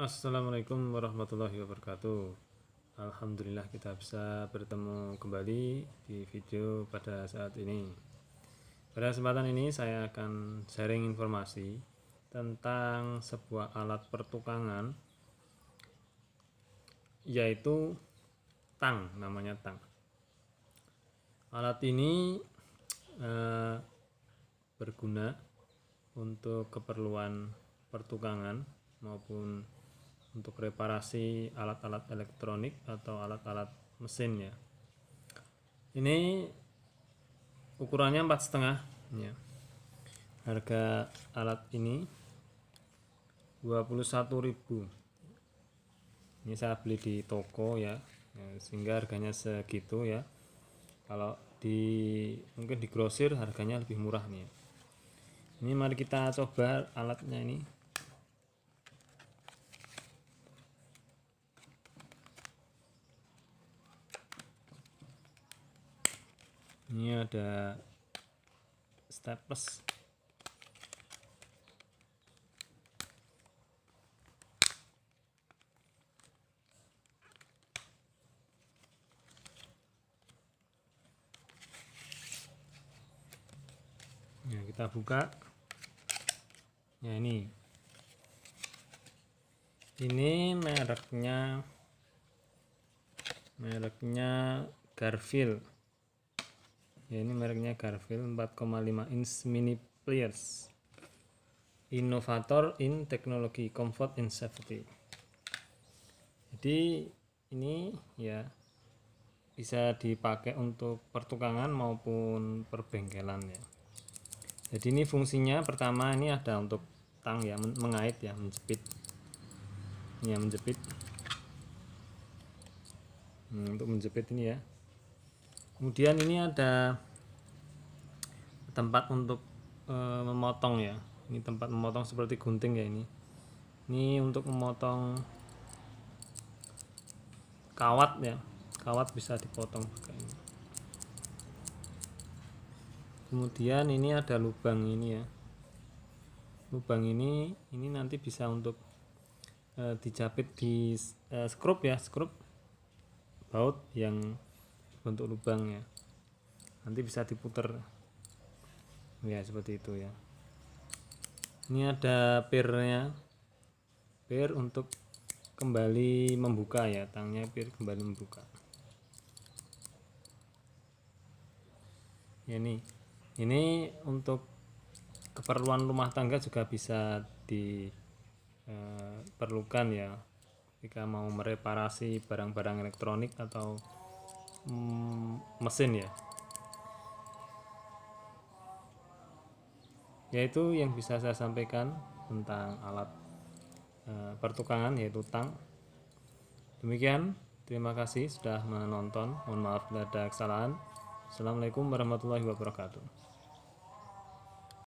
Assalamualaikum warahmatullahi wabarakatuh Alhamdulillah kita bisa bertemu kembali di video pada saat ini Pada kesempatan ini saya akan sharing informasi tentang sebuah alat pertukangan yaitu tang namanya tang alat ini eh, berguna untuk keperluan pertukangan maupun untuk reparasi alat-alat elektronik atau alat-alat mesin ya. Ini ukurannya empat setengah ya. Harga alat ini dua puluh satu ribu. Ini saya beli di toko ya, ya sehingga harganya segitu ya. Kalau di mungkin di grosir harganya lebih murah nih. Ya. Ini mari kita coba alatnya ini ini ada staples ya kita buka ya ini ini mereknya mereknya Garfield ya ini mereknya Garfield 4,5 inch mini players inovator in teknologi comfort and safety jadi ini ya bisa dipakai untuk pertukangan maupun perbengkelan ya jadi ini fungsinya pertama ini ada untuk tang ya mengait ya menjepit ini ya menjepit hmm, untuk menjepit ini ya kemudian ini ada tempat untuk e, memotong ya ini tempat memotong seperti gunting ya ini ini untuk memotong kawat ya kawat bisa dipotong pakai ini kemudian ini ada lubang ini ya lubang ini ini nanti bisa untuk e, dijapit di e, eh, skrup ya skrup baut yang bentuk lubangnya nanti bisa diputer ya seperti itu ya ini ada pirnya pir untuk kembali membuka ya tangnya pir kembali membuka ya, ini ini untuk keperluan rumah tangga juga bisa diperlukan eh, ya jika mau mereparasi barang-barang elektronik atau Hmm, mesin ya yaitu yang bisa saya sampaikan tentang alat e, pertukangan yaitu tang demikian terima kasih sudah menonton mohon maaf bila ada kesalahan assalamualaikum warahmatullahi wabarakatuh